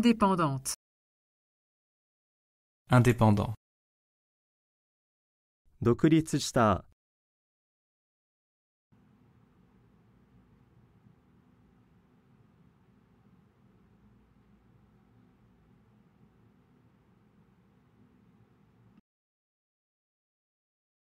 indépendante indépendant 独立した